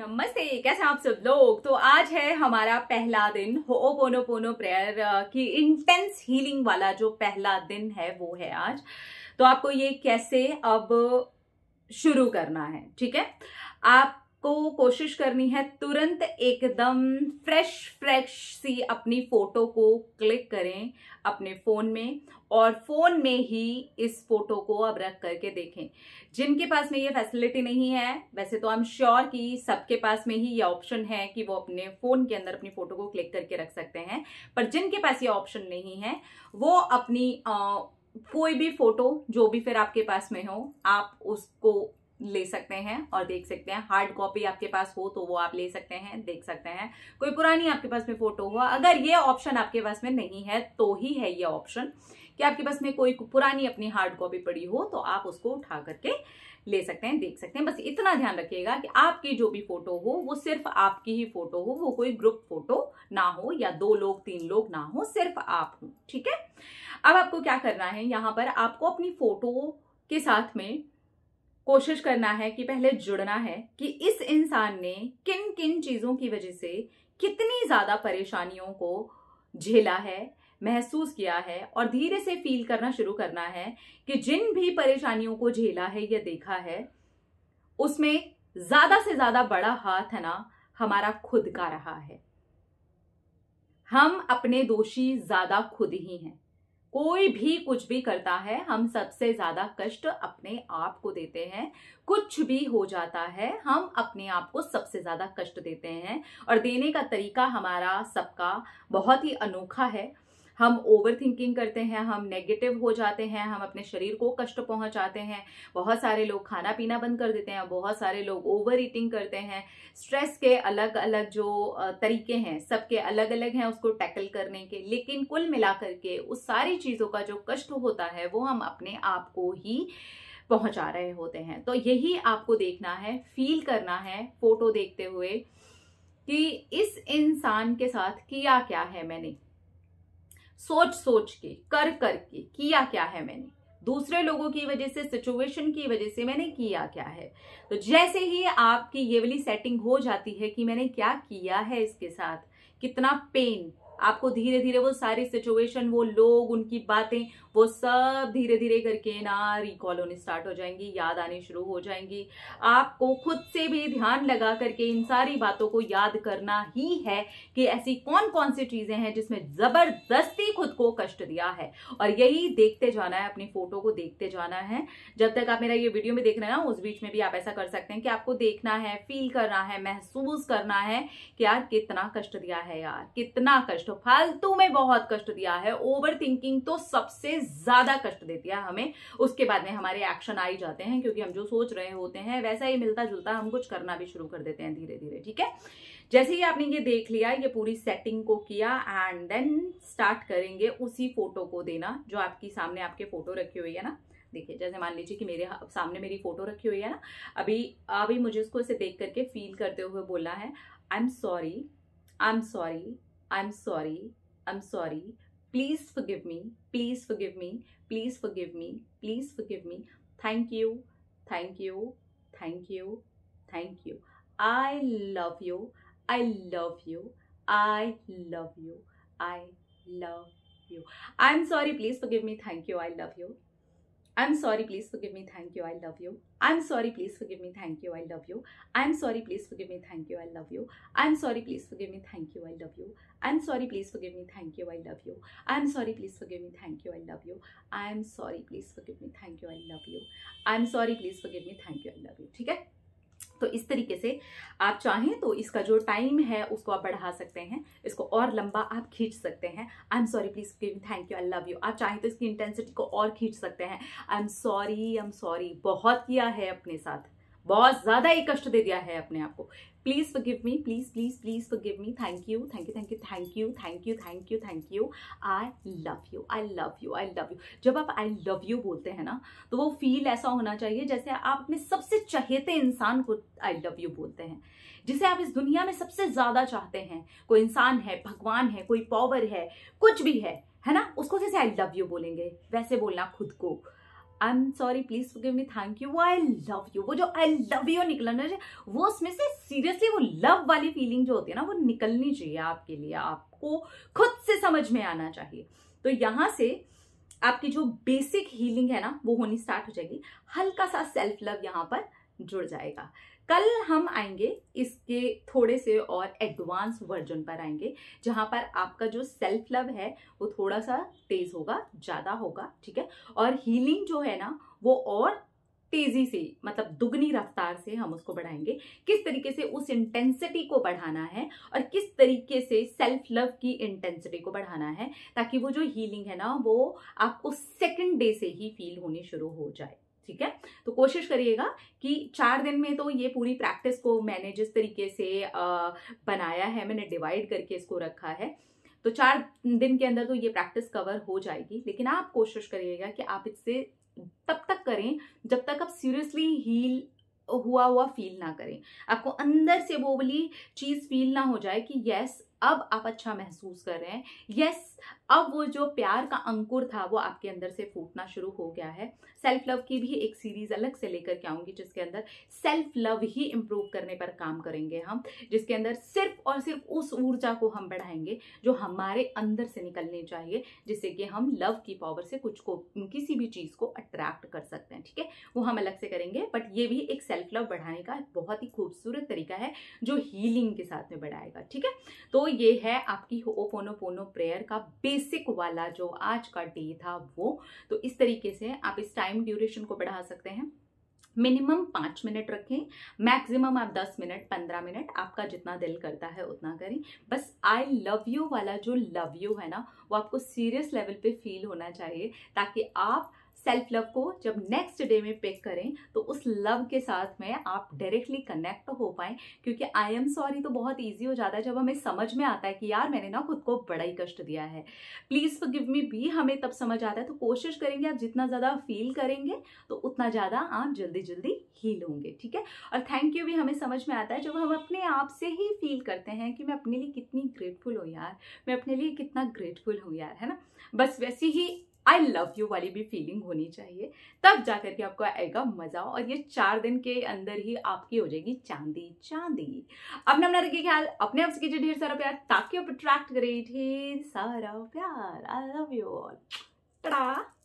नमस्ते कैसे आप सब लोग तो आज है हमारा पहला दिन हो पोनो पोनो प्रेयर की इंटेंस हीलिंग वाला जो पहला दिन है वो है आज तो आपको ये कैसे अब शुरू करना है ठीक है आप आपको कोशिश करनी है तुरंत एकदम फ्रेश फ्रेश सी अपनी फ़ोटो को क्लिक करें अपने फ़ोन में और फ़ोन में ही इस फोटो को अब रख करके देखें जिनके पास में ये फैसिलिटी नहीं है वैसे तो आई एम श्योर कि सबके पास में ही ये ऑप्शन है कि वो अपने फ़ोन के अंदर अपनी फ़ोटो को क्लिक करके रख सकते हैं पर जिनके पास ये ऑप्शन नहीं है वो अपनी आ, कोई भी फोटो जो भी फिर आपके पास में हो आप उसको ले सकते हैं और देख सकते हैं हार्ड कॉपी आपके पास हो तो वो आप ले सकते हैं देख सकते हैं कोई पुरानी आपके पास में फोटो हुआ अगर ये ऑप्शन आपके पास में नहीं है तो ही है ये ऑप्शन कि आपके पास में कोई पुरानी अपनी हार्ड कॉपी पड़ी हो तो आप उसको उठा करके ले सकते हैं देख सकते हैं बस इतना ध्यान रखिएगा कि आपकी जो भी फोटो हो वो सिर्फ आपकी ही फोटो हो वो कोई ग्रुप फोटो ना हो या दो लोग तीन लोग ना हो सिर्फ आप हो ठीक है अब आपको क्या करना है यहाँ पर आपको अपनी फोटो के साथ में कोशिश करना है कि पहले जुड़ना है कि इस इंसान ने किन किन चीज़ों की वजह से कितनी ज़्यादा परेशानियों को झेला है महसूस किया है और धीरे से फील करना शुरू करना है कि जिन भी परेशानियों को झेला है या देखा है उसमें ज़्यादा से ज़्यादा बड़ा हाथ है ना हमारा खुद का रहा है हम अपने दोषी ज़्यादा खुद ही हैं कोई भी कुछ भी करता है हम सबसे ज्यादा कष्ट अपने आप को देते हैं कुछ भी हो जाता है हम अपने आप को सबसे ज्यादा कष्ट देते हैं और देने का तरीका हमारा सबका बहुत ही अनोखा है हम ओवर थिंकिंग करते हैं हम नेगेटिव हो जाते हैं हम अपने शरीर को कष्ट पहुंचाते हैं बहुत सारे लोग खाना पीना बंद कर देते हैं बहुत सारे लोग ओवर ईटिंग करते हैं स्ट्रेस के अलग अलग जो तरीके हैं सबके अलग अलग हैं उसको टैकल करने के लेकिन कुल मिलाकर के उस सारी चीज़ों का जो कष्ट होता है वो हम अपने आप को ही पहुंचा रहे होते हैं तो यही आपको देखना है फील करना है फोटो देखते हुए कि इस इंसान के साथ किया क्या है मैंने सोच सोच के कर कर के किया क्या है मैंने दूसरे लोगों की वजह से सिचुएशन की वजह से मैंने किया क्या है तो जैसे ही आपकी ये वाली सेटिंग हो जाती है कि मैंने क्या किया है इसके साथ कितना पेन आपको धीरे धीरे वो सारी सिचुएशन वो लोग उनकी बातें वो सब धीरे धीरे करके ना रिकॉल होने स्टार्ट हो जाएंगी याद आने शुरू हो जाएंगी आपको खुद से भी ध्यान लगा करके इन सारी बातों को याद करना ही है कि ऐसी कौन कौन सी चीजें हैं जिसमें जबरदस्ती खुद को कष्ट दिया है और यही देखते जाना है अपनी फोटो को देखते जाना है जब तक आप मेरा ये वीडियो में देख रहे हैं ना उस बीच में भी आप ऐसा कर सकते हैं कि आपको देखना है फील करना है महसूस करना है कि यार कितना कष्ट दिया है यार कितना कष्ट कष्ट फालतू में बहुत कष्ट दिया है ओवर थिंकिंग तो सबसे ज्यादा कष्ट देती है हमें उसके बाद में हमारे एक्शन आ ही जाते हैं क्योंकि हम जो सोच रहे होते हैं वैसा ही मिलता जुलता हम कुछ करना भी शुरू कर देते हैं धीरे धीरे ठीक है जैसे ही आपने ये देख लिया ये पूरी सेटिंग को किया एंड देन स्टार्ट करेंगे उसी फोटो को देना जो आपकी सामने आपके फोटो रखी हुई है ना देखिए जैसे मान लीजिए कि मेरे हाँ, सामने मेरी फोटो रखी हुई है ना अभी अभी मुझे उसको इसे देख करके फील करते हुए बोला है I am sorry I am sorry I'm sorry, I'm sorry, please forgive me, please forgive me, please forgive me, please forgive me, thank you, thank you, thank you, thank you. I love you, I love you, I love you, I love you. I'm sorry, please forgive me, thank you, I love you. I'm sorry, please forgive me, thank you, I love you. I'm sorry, please forgive me, thank you, I love you. I'm sorry, please forgive me, thank you, I love you. I'm sorry, please forgive me, thank you, I love you. I'm sorry, please forgive me, thank you, I love you. I'm sorry, please forgive me, thank you, I love you. I'm sorry, please forgive me, thank you, I love you. I'm sorry, please forgive me, thank you, I love you. Okay. तो इस तरीके से आप चाहें तो इसका जो time है उसको आप बढ़ा सकते हैं इसको और लंबा आप खींच सकते हैं I am sorry please thank you I love you आप चाहें तो इसकी इंटेंसिटी को और खींच सकते हैं I am sorry I am sorry बहुत किया है अपने साथ बहुत ज़्यादा ही कष्ट दे दिया है अपने आप को please forgive me please please please forgive me thank you thank you thank you thank you thank you thank you thank you I love you I love you I love you जब आप आई love you बोलते हैं ना तो वो feel ऐसा होना चाहिए जैसे आप अपने सबसे चहेते इंसान को आई लव यू बोलते हैं जिसे आप इस दुनिया में सबसे ज़्यादा चाहते हैं कोई इंसान है भगवान है कोई पावर है कुछ भी है है ना उसको जैसे आई लव यू बोलेंगे वैसे बोलना खुद को I am sorry please give me thank you वो आई लव यू वो जो आई लव यू निकला ना वो उसमें से सीरियसली वो लव वाली फीलिंग जो होती है ना वो निकलनी चाहिए आपके लिए आपको खुद से समझ में आना चाहिए तो यहाँ से आपकी जो बेसिक हीलिंग है ना वो होनी स्टार्ट हो जाएगी हल्का सा सेल्फ लव यहाँ पर जुड़ जाएगा कल हम आएंगे इसके थोड़े से और एडवांस वर्जन पर आएंगे जहाँ पर आपका जो सेल्फ लव है वो थोड़ा सा तेज होगा ज़्यादा होगा ठीक है और हीलिंग जो है ना वो और तेजी से मतलब दुगनी रफ्तार से हम उसको बढ़ाएंगे किस तरीके से उस इंटेंसिटी को बढ़ाना है और किस तरीके से सेल्फ लव की इंटेंसिटी को बढ़ाना है ताकि वो जो हीलिंग है ना वो आपको सेकंड डे से ही फील होनी शुरू हो जाए ठीक है तो कोशिश करिएगा कि चार दिन में तो ये पूरी प्रैक्टिस को मैंने जिस तरीके से बनाया है मैंने डिवाइड करके इसको रखा है तो चार दिन के अंदर तो ये प्रैक्टिस कवर हो जाएगी लेकिन आप कोशिश करिएगा कि आप इससे तब तक करें जब तक आप सीरियसली हील हुआ हुआ फील ना करें आपको अंदर से वो वाली चीज़ फील ना हो जाए कि यस अब आप अच्छा महसूस कर रहे हैं यस अब वो जो प्यार का अंकुर था वो आपके अंदर से फूटना शुरू हो गया है सेल्फ लव की भी एक सीरीज अलग से लेकर के आऊंगी जिसके अंदर सेल्फ लव ही इम्प्रूव करने पर काम करेंगे हम जिसके अंदर सिर्फ और सिर्फ उस ऊर्जा को हम बढ़ाएंगे जो हमारे अंदर से निकलने चाहिए जिससे कि हम लव की पावर से कुछ को किसी भी चीज़ को अट्रैक्ट कर सकते हैं ठीक है वो हम अलग से करेंगे बट ये भी एक सेल्फ लव बढ़ाने का बहुत ही खूबसूरत तरीका है जो हीलिंग के साथ में बढ़ाएगा ठीक है तो ये है आपकी होपोनोपोनो प्रेयर का बेसिक वाला जो आज का डे था वो तो इस तरीके से आप इस टाइम ड्यूरेशन को बढ़ा सकते हैं मिनिमम पाँच मिनट रखें मैक्सिमम आप दस मिनट पंद्रह मिनट आपका जितना दिल करता है उतना करें बस आई लव यू वाला जो लव यू है ना वो आपको सीरियस लेवल पे फील होना चाहिए ताकि आप सेल्फ लव को जब नेक्स्ट डे में पिक करें तो उस लव के साथ में आप डायरेक्टली कनेक्ट हो पाए क्योंकि आई एम सॉरी तो बहुत ईजी हो जाता है जब हमें समझ में आता है कि यार मैंने ना खुद को बड़ा ही कष्ट दिया है प्लीज़ गिव मी भी हमें तब समझ आता है तो कोशिश करेंगे आप जितना ज़्यादा फील करेंगे तो उतना ज़्यादा आप जल्दी जल्दी हील होंगे ठीक है और थैंक यू भी हमें समझ में आता है जब हम अपने आप से ही फील करते हैं कि मैं अपने लिए कितनी ग्रेटफुल हूँ यार मैं अपने लिए कितना ग्रेटफुल हूँ यार है ना बस वैसी ही आई लव यू वाली भी फीलिंग होनी चाहिए तब जा करके आपको आएगा मज़ा और ये चार दिन के अंदर ही आपकी हो जाएगी चांदी चांदी अपना अपना रखिए ख्याल अपने आप से कीजिए ढेर सारा प्यार ताकि आप अट्रैक्ट करें ढेर सारा प्यार आई लव यू ऑल